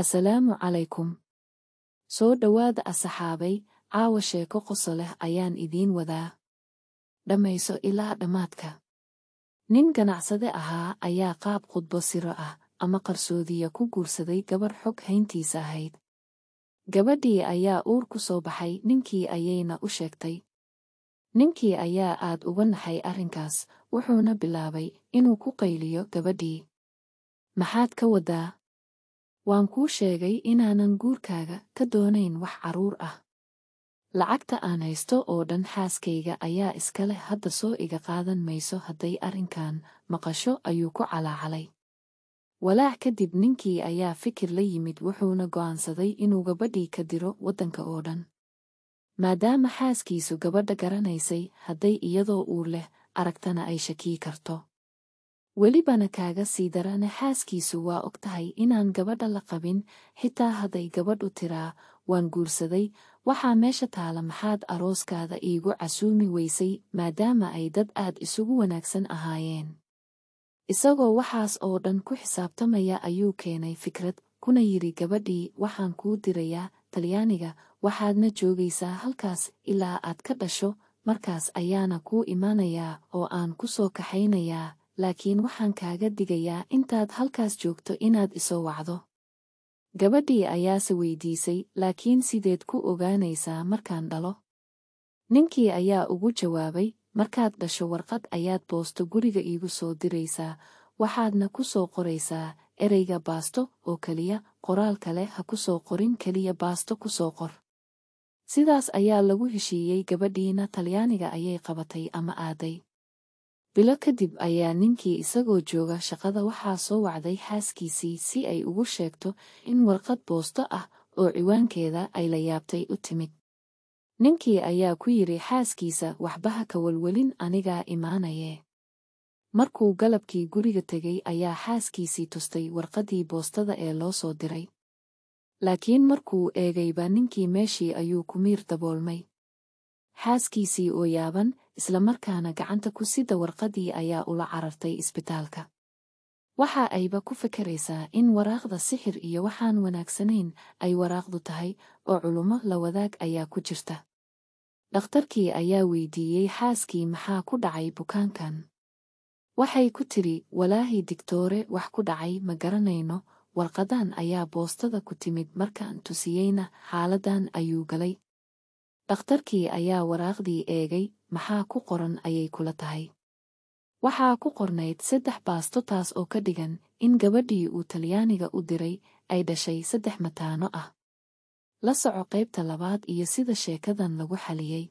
asalaamu calaykum soo dhowaada asaxaabay caawa sheeko qoso leh ayaan idiin wadaa dhammayso ilaa dhammaadka nin ganacsade ahaa ayaa qaab khudbo siro ah ama qarsoodiya ku guursaday gabar xog hayntiisa ahayd gabadhii ayaa uur ku soo baxay ninkii ayayna u sheegtay ninkii ayaa aad uga naxay arrinkaas wuxuuna bilaabay inuu ku qayliyo gabadhii maxaad ka wadaa waan kuu sheegay inaanan guurkaaga ka doonayn wax carruur ah lacagta aan haysto oo dhan xaaskayga ayaa iskale hadda soo iga qaadan mayso hadday arrinkan maqasho ayuu ku calaacalay walaac kadib ninkii ayaa fikir la yimid wuxuuna go'aansaday inuu gabadhii ka diro waddanka oo dhan maadaama xaaskiisu gabadha garanaysay hadday iyadoo uur leh aragtana ay shakii karto welibana kaaga sii darana xaaskiisu waa og tahay inaan gabadha la qabin xitaa hadday gabadhu tiraa waan guursaday waxaa meesha taala maxaad arooskaada iigu casuumi weysay maadaama ay dad aad isugu wanaagsan ahaayeen isagoo waxaas oo dhan ku xisaabtamaya ayuu keenay fikrad kuna yidhi gabadhii waxaan kuu dirayaa talyaaniga waxaadna joogaysaa halkaas ilaa aad ka dhasho markaas ayaana kuu imaanayaa oo aan ku soo kaxaynayaa laakiin waxaan kaaga digayaa intaad halkaas joogto inaad isoo wacdo gabadhii ayaase weydiisay laakiin sideed ku ogaanaysaa markaan dhalo ninkii ayaa ugu jawaabay markaad dhasho warqad ayaad boosto guriga iigu soo diraysaa waxaadna ku soo qoraysaa ereyga baasto oo keliya qoraal kale ha ku soo qorin keliya baasto ku soo qor sidaas ayaa lagu heshiiyey gabadhiina talyaaniga ayay qabatay ama aaday bilo kadib ayaa ninkii isagoo jooga shaqada waxaa soo wacday xaaskiisii si ay ugu sheegto in warqad boosto ah oo ciwaankeeda ay la yaabtay u timid ninkii ayaa ku yidhi xaaskiisa waxbaha ka walwelin anigaa imaanaye markuu galabkii guriga tegay ayaa xaaskiisii tustay warqaddii boostada ee loo soo diray laakiin markuu eegayba ninkii meeshii ayuu ku miir daboolmay xaaskiisii oo yaaban islamarkaana gacanta ku sida warqadii ayaa ula carartay isbitaalka waxa ayba ku fekeraysaa in waraaqda sixir iyo waxaan wanaagsanayn ay waraaqdu tahay oo culummo la wadaag ayaa ku jirta dhakhtarkii ayaa weydiiyey xaaskii maxaa ku dhacay bukaankan waxay ku tidhi walaahi digtoore wax ku dhacay ma garanayno warqadan ayaa boostada ku timid markaan tusiyeyna xaaladan ayuu galay dhakhtarkii ayaa waraaqdii eegay maxaa ku qoran ayay kula tahay waxaa ku qornayd saddex baasto taas oo ka dhigan in gabadhii uu talyaaniga u diray ay dhashay saddex mataano ah la soco qaybta labaad iyo sida sheekadan lagu xaliyey